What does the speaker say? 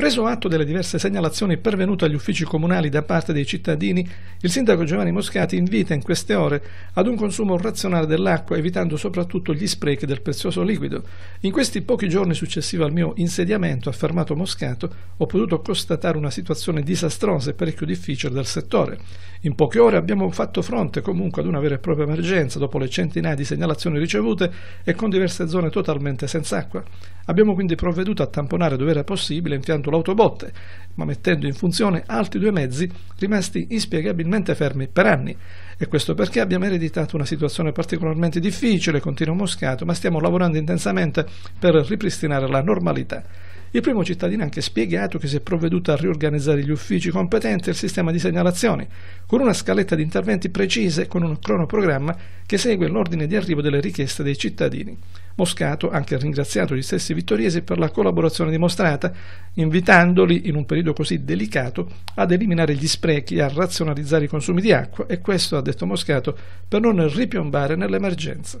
Preso atto delle diverse segnalazioni pervenute agli uffici comunali da parte dei cittadini, il sindaco Giovanni Moscati invita in queste ore ad un consumo razionale dell'acqua, evitando soprattutto gli sprechi del prezioso liquido. In questi pochi giorni successivi al mio insediamento, affermato Moscato, ho potuto constatare una situazione disastrosa e parecchio difficile del settore. In poche ore abbiamo fatto fronte comunque ad una vera e propria emergenza dopo le centinaia di segnalazioni ricevute e con diverse zone totalmente senza acqua. Abbiamo quindi provveduto a tamponare dove era possibile impianto schiacciato l'autobotte, ma mettendo in funzione altri due mezzi rimasti inspiegabilmente fermi per anni. E questo perché abbiamo ereditato una situazione particolarmente difficile, continua Moscato, ma stiamo lavorando intensamente per ripristinare la normalità. Il primo cittadino ha anche spiegato che si è provveduto a riorganizzare gli uffici competenti e il sistema di segnalazioni, con una scaletta di interventi precise e con un cronoprogramma che segue l'ordine di arrivo delle richieste dei cittadini. Moscato ha anche ringraziato gli stessi vittoriesi per la collaborazione dimostrata, invitandoli, in un periodo così delicato, ad eliminare gli sprechi e a razionalizzare i consumi di acqua e questo, ha detto Moscato, per non ripiombare nell'emergenza.